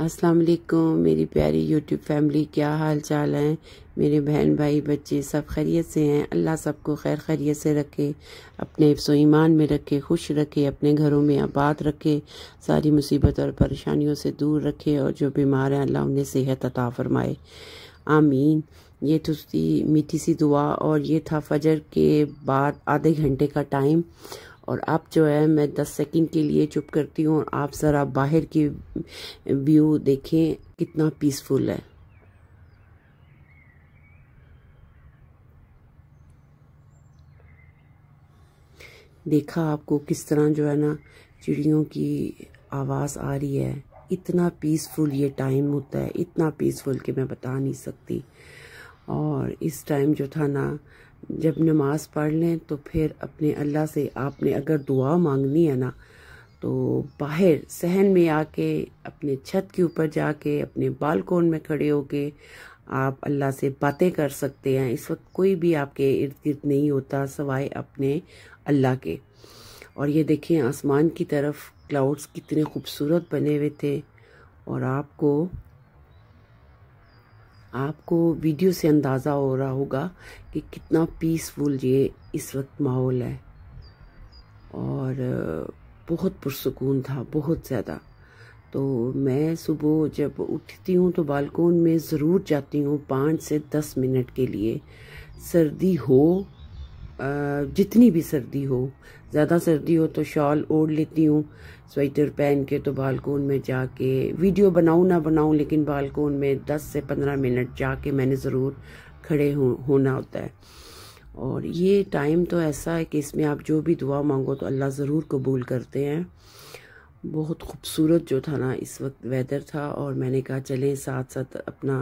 अस्सलाम वालेकुम मेरी प्यारी यूट्यूब फैमिली क्या हाल चाल है मेरे बहन भाई बच्चे सब खैरियत से हैं अल्लाह सबको खैर खैरियत से रखे अपने सो ईमान में रखे खुश रखे अपने घरों में आबाद रखे सारी मुसीबत और परेशानियों से दूर रखे और जो बीमार हैं अल्लाह उन्हें सेहत अता फरमाए आमीन ये थी तो मीठी सी दुआ और ये था फजर के बाद आधे घंटे का टाइम और अब जो है मैं दस सेकंड के लिए चुप करती हूँ और आप ज़रा बाहर की व्यू देखें कितना पीसफुल है देखा आपको किस तरह जो है ना चिड़ियों की आवाज़ आ रही है इतना पीसफुल ये टाइम होता है इतना पीसफुल कि मैं बता नहीं सकती और इस टाइम जो था ना जब नमाज़ पढ़ लें तो फिर अपने अल्लाह से आपने अगर दुआ मांगनी है ना तो बाहर सहन में आके अपने छत के ऊपर जाके अपने बालकोन में खड़े होके आप अल्लाह से बातें कर सकते हैं इस वक्त कोई भी आपके इर्द गिर्द नहीं होता सवाए अपने अल्लाह के और ये देखें आसमान की तरफ क्लाउड्स कितने खूबसूरत बने हुए थे और आपको आपको वीडियो से अंदाज़ा हो रहा होगा कि कितना पीसफुल ये इस वक्त माहौल है और बहुत पुरसकून था बहुत ज़्यादा तो मैं सुबह जब उठती हूँ तो बालकोन में ज़रूर जाती हूँ पाँच से दस मिनट के लिए सर्दी हो जितनी भी सर्दी हो ज़्यादा सर्दी हो तो शॉल ओढ़ लेती हूँ स्वेटर पहन के तो बालकोन में जाके वीडियो बनाऊँ ना बनाऊँ लेकिन बालकोन में 10 से 15 मिनट जाके मैंने ज़रूर खड़े हो, होना होता है और ये टाइम तो ऐसा है कि इसमें आप जो भी दुआ मांगो तो अल्लाह ज़रूर कबूल करते हैं बहुत खूबसूरत जो था ना इस वक्त वेदर था और मैंने कहा चलें साथ साथ अपना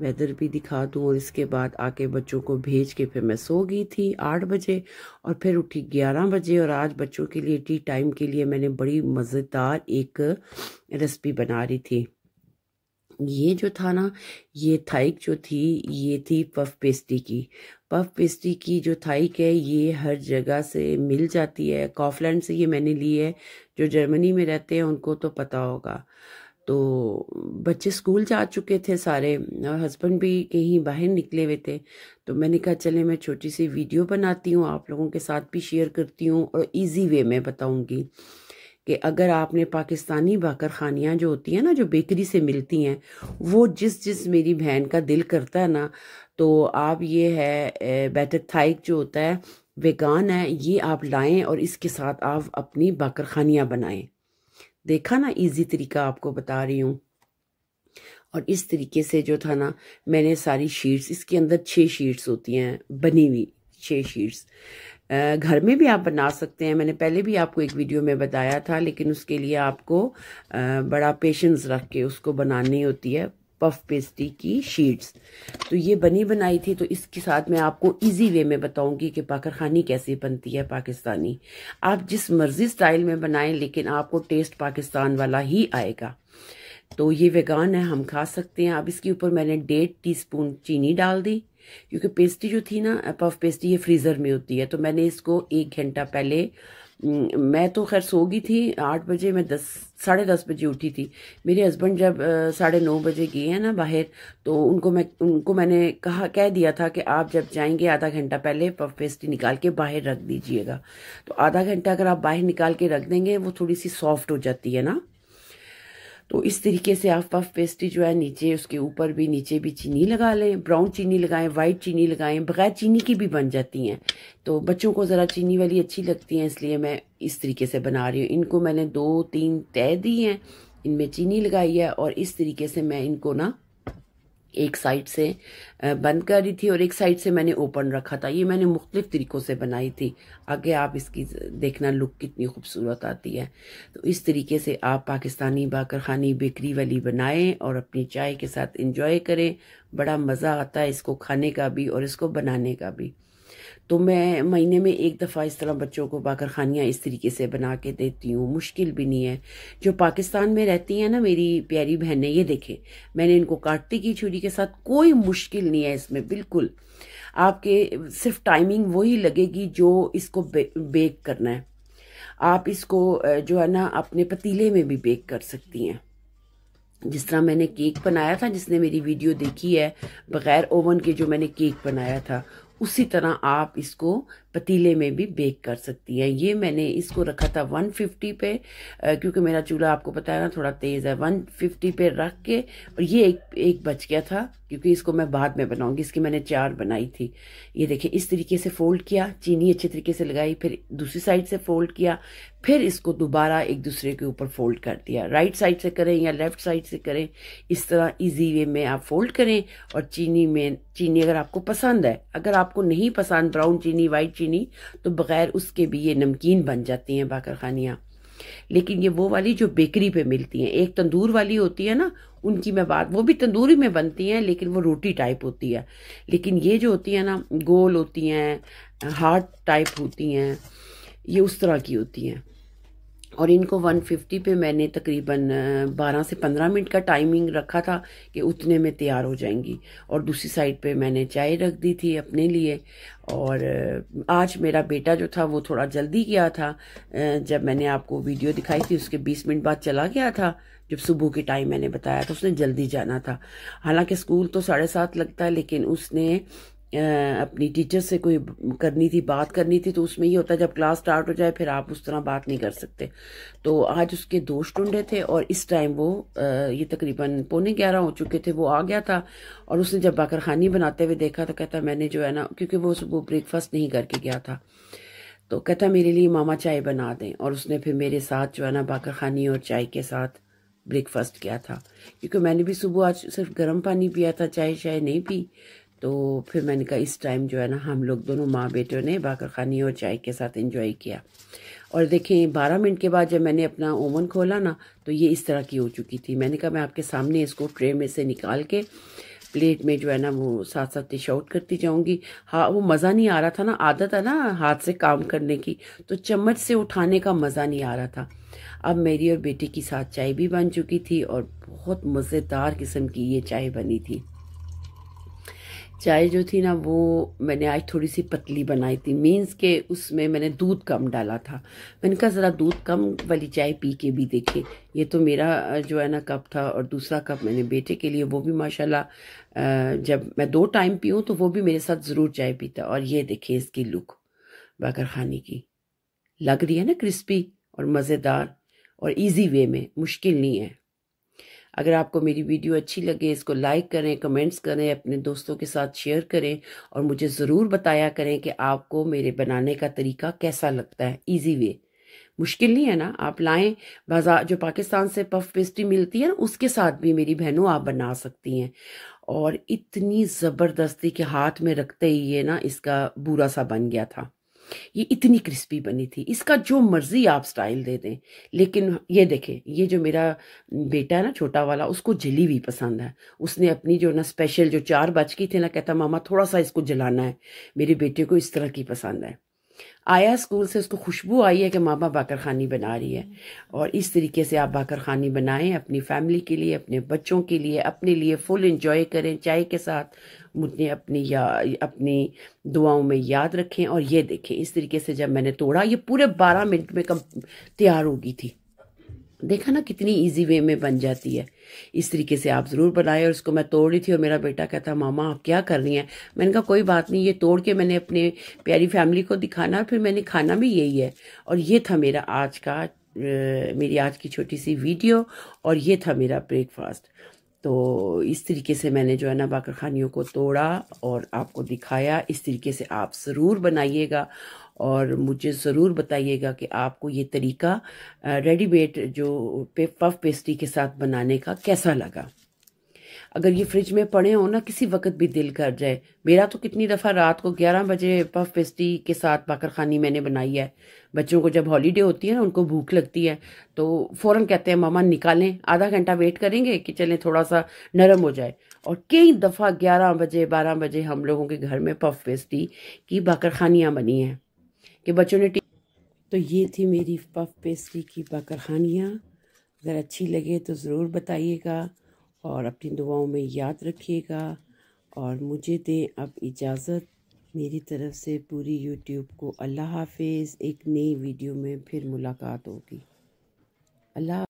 वेदर भी दिखा दूं और इसके बाद आके बच्चों को भेज के फिर मैं सो गई थी आठ बजे और फिर उठी ग्यारह बजे और आज बच्चों के लिए टी टाइम के लिए मैंने बड़ी मज़ेदार एक रेसिपी बना रही थी ये जो था ना ये थाइक जो थी ये थी पफ पेस्ट्री की पफ पेस्ट्री की जो थाइक है ये हर जगह से मिल जाती है कॉफलैंड से ये मैंने ली है जो जर्मनी में रहते हैं उनको तो पता होगा तो बच्चे स्कूल जा चुके थे सारे और हस्बैंड भी कहीं बाहर निकले हुए थे तो मैंने कहा चले मैं छोटी सी वीडियो बनाती हूँ आप लोगों के साथ भी शेयर करती हूँ और इजी वे में बताऊँगी कि अगर आपने पाकिस्तानी बाकर खानियाँ जो होती हैं ना जो बेकरी से मिलती हैं वो जिस जिस मेरी बहन का दिल करता है ना तो आप ये है बैटर थाइक जो होता है वेगान है ये आप लाएं और इसके साथ आप अपनी बाकर खानियाँ बनाएं देखा ना इजी तरीका आपको बता रही हूँ और इस तरीके से जो था ना मैंने सारी शीट्स इसके अंदर छः शीट्स होती हैं बनी हुई छः शीट्स घर में भी आप बना सकते हैं मैंने पहले भी आपको एक वीडियो में बताया था लेकिन उसके लिए आपको बड़ा पेशेंस रख के उसको बनानी होती है पफ पेस्ट्री की शीट्स तो ये बनी बनाई थी तो इसके साथ मैं आपको इजी वे में बताऊंगी कि पाकरखानी कैसे बनती है पाकिस्तानी आप जिस मर्जी स्टाइल में बनाएं लेकिन आपको टेस्ट पाकिस्तान वाला ही आएगा तो ये वेगान है हम खा सकते हैं अब इसके ऊपर मैंने डेढ़ टीस्पून चीनी डाल दी क्योंकि पेस्ट्री जो थी ना पफ पेस्ट्री ये फ्रीज़र में होती है तो मैंने इसको एक घंटा पहले मैं तो खैर सो गई थी आठ बजे मैं दस साढ़े दस बजे उठी थी मेरे हस्बैंड जब साढ़े नौ बजे गए हैं ना बाहर तो उनको मैं उनको मैंने कहा कह दिया था कि आप जब जाएंगे आधा घंटा पहले पफ पेस्ट्री निकाल के बाहर रख दीजिएगा तो आधा घंटा अगर आप बाहर निकाल के रख देंगे वो थोड़ी सी सॉफ्ट हो जाती है ना तो इस तरीके से आप पफ पेस्ट्री जो है नीचे उसके ऊपर भी नीचे भी चीनी लगा लें ब्राउन चीनी लगाएं वाइट चीनी लगाएं बगैर चीनी की भी बन जाती हैं तो बच्चों को ज़रा चीनी वाली अच्छी लगती है इसलिए मैं इस तरीके से बना रही हूँ इनको मैंने दो तीन तय दी हैं इनमें चीनी लगाई है और इस तरीके से मैं इनको ना एक साइड से बंद कर रही थी और एक साइड से मैंने ओपन रखा था ये मैंने मुख्तलिफ तरीक़ों से बनाई थी आगे आप इसकी देखना लुक कितनी खूबसूरत आती है तो इस तरीके से आप पाकिस्तानी बाकरखानी बेकरी वाली बनाएं और अपनी चाय के साथ इंजॉय करें बड़ा मज़ा आता है इसको खाने का भी और इसको बनाने का भी तो मैं महीने में एक दफ़ा इस तरह बच्चों को बाकर खानियाँ इस तरीके से बना के देती हूँ मुश्किल भी नहीं है जो पाकिस्तान में रहती हैं ना मेरी प्यारी बहनें ये देखें मैंने इनको काटती की छुरी के साथ कोई मुश्किल नहीं है इसमें बिल्कुल आपके सिर्फ टाइमिंग वही लगेगी जो इसको बे, बेक करना है आप इसको जो है ना अपने पतीले में भी बेक कर सकती हैं जिस तरह मैंने केक बनाया था जिसने मेरी वीडियो देखी है बग़ैर ओवन के जो मैंने केक बनाया था उसी तरह आप इसको पतीले में भी बेक कर सकती हैं ये मैंने इसको रखा था 150 पे क्योंकि मेरा चूल्हा आपको पता है ना थोड़ा तेज़ है 150 पे रख के और ये एक एक बच गया था क्योंकि इसको मैं बाद में बनाऊंगी इसकी मैंने चार बनाई थी ये देखिए इस तरीके से फोल्ड किया चीनी अच्छे तरीके से लगाई फिर दूसरी साइड से फोल्ड किया फिर इसको दोबारा एक दूसरे के ऊपर फोल्ड कर दिया राइट साइड से करें या लेफ्ट साइड से करें इस तरह इजी वे में आप फोल्ड करें और चीनी में चीनी अगर आपको पसंद है अगर आपको नहीं पसंद ब्राउन चीनी वाइट चीनी चीनी तो बगैर उसके भी ये नमकीन बन जाती हैं बाकरखानियाँ लेकिन ये वो वाली जो बेकरी पे मिलती हैं एक तंदूर वाली होती है ना उनकी मैं बात वो भी तंदूरी में बनती हैं लेकिन वो रोटी टाइप होती है लेकिन ये जो होती है ना गोल होती हैं हार्ट टाइप होती हैं ये उस तरह की होती हैं और इनको 150 पे मैंने तकरीबन 12 से 15 मिनट का टाइमिंग रखा था कि उतने में तैयार हो जाएंगी और दूसरी साइड पे मैंने चाय रख दी थी अपने लिए और आज मेरा बेटा जो था वो थोड़ा जल्दी गया था जब मैंने आपको वीडियो दिखाई थी उसके 20 मिनट बाद चला गया था जब सुबह के टाइम मैंने बताया था उसने जल्दी जाना था हालांकि स्कूल तो साढ़े सात लगता है लेकिन उसने अपनी टीचर से कोई करनी थी बात करनी थी तो उसमें ये होता है जब क्लास स्टार्ट हो जाए फिर आप उस तरह बात नहीं कर सकते तो आज उसके दोस्त ढूंढे थे और इस टाइम वो ये तकरीबन पौने ग्यारह हो चुके थे वो आ गया था और उसने जब बाकर खानी बनाते हुए देखा तो कहता मैंने जो है ना क्योंकि वो सुबह ब्रेकफास्ट नहीं करके गया था तो कहता मेरे लिए मामा चाय बना दें और उसने फिर मेरे साथ जो है ना बाकर खानी और चाय के साथ ब्रेकफास्ट किया था क्योंकि मैंने भी सुबह आज सिर्फ गर्म पानी पिया था चाय शाय नहीं पी तो फिर मैंने कहा इस टाइम जो है ना हम लोग दोनों माँ बेटों ने बाकर खानी और चाय के साथ इंजॉय किया और देखें बारह मिनट के बाद जब मैंने अपना ओवन खोला ना तो ये इस तरह की हो चुकी थी मैंने कहा मैं आपके सामने इसको ट्रे में से निकाल के प्लेट में जो है ना वो साथ साथ डिश आउट करती जाऊंगी हाँ वो मज़ा नहीं आ रहा था ना आदत है ना हाथ से काम करने की तो चम्मच से उठाने का मज़ा नहीं आ रहा था अब मेरी और बेटे की साथ चाय भी बन चुकी थी और बहुत मज़ेदार किस्म की ये चाय बनी थी चाय जो थी ना वो मैंने आज थोड़ी सी पतली बनाई थी मीन्स के उसमें मैंने दूध कम डाला था मैंने कहा ज़रा दूध कम वाली चाय पी के भी देखे ये तो मेरा जो है ना कप था और दूसरा कप मैंने बेटे के लिए वो भी माशाल्लाह जब मैं दो टाइम पीऊँ तो वो भी मेरे साथ ज़रूर चाय पीता और ये देखे इसकी लुक बाकर खाने की लग रही है ना क्रिस्पी और मज़ेदार और ईजी वे में मुश्किल नहीं है अगर आपको मेरी वीडियो अच्छी लगे इसको लाइक करें कमेंट्स करें अपने दोस्तों के साथ शेयर करें और मुझे ज़रूर बताया करें कि आपको मेरे बनाने का तरीका कैसा लगता है ईजी वे मुश्किल नहीं है ना आप लाएं बाजार जो पाकिस्तान से पफ पेस्ट्री मिलती है ना उसके साथ भी मेरी बहनों आप बना सकती हैं और इतनी ज़बरदस्ती के हाथ में रखते ही ये ना इसका बुरा सा बन गया था ये इतनी क्रिस्पी बनी थी इसका जो मर्जी आप स्टाइल दे दें लेकिन ये देखें ये जो मेरा बेटा है ना छोटा वाला उसको जली हुई पसंद है उसने अपनी जो ना स्पेशल जो चार बच की थी ना कहता मामा थोड़ा सा इसको जलाना है मेरे बेटे को इस तरह की पसंद है आया स्कूल से उसको खुशबू आई है कि मामा बाकर खानी बना रही है और इस तरीके से आप बाकर खानी बनाएं अपनी फैमिली के लिए अपने बच्चों के लिए अपने लिए फुल इंजॉय करें चाय के साथ मुझे अपनी या अपनी दुआओं में याद रखें और ये देखें इस तरीके से जब मैंने तोड़ा ये पूरे बारह मिनट में कम तैयार होगी थी देखा ना कितनी इजी वे में बन जाती है इस तरीके से आप ज़रूर बनाए और उसको मैं तोड़ रही थी और मेरा बेटा कहता मामा आप क्या कर रही हैं मैंने कहा कोई बात नहीं ये तोड़ के मैंने अपने प्यारी फैमिली को दिखाना फिर मैंने खाना भी यही है और ये था मेरा आज का मेरी आज की छोटी सी वीडियो और ये था मेरा ब्रेकफास्ट तो इस तरीके से मैंने जो है ना बाकरखानियों को तोड़ा और आपको दिखाया इस तरीके से आप ज़रूर बनाइएगा और मुझे ज़रूर बताइएगा कि आपको ये तरीका रेडीमेड जो पे पफ पेस्ट्री के साथ बनाने का कैसा लगा अगर ये फ्रिज में पड़े हो ना किसी वक्त भी दिल कर जाए मेरा तो कितनी दफ़ा रात को ग्यारह बजे पफ पेस्टी के साथ पाकर खानी मैंने बनाई है बच्चों को जब हॉलीडे होती है ना उनको भूख लगती है तो फ़ौरन कहते हैं मामा निकालें आधा घंटा वेट करेंगे कि चलें थोड़ा सा नरम हो जाए और कई दफ़ा ग्यारह बजे बारह बजे हम लोगों के घर में पफ पेस्टी की बाकर खानियाँ बनी हैं कि बच्चों ने तो ये थी मेरी पफ पेस्ट्री की बाकरखानियाँ अगर अच्छी लगे तो ज़रूर बताइएगा और अपनी दुआओं में याद रखिएगा और मुझे दें अब इजाज़त मेरी तरफ़ से पूरी यूट्यूब को अल्लाह हाफिज़ एक नई वीडियो में फिर मुलाकात होगी अल्लाह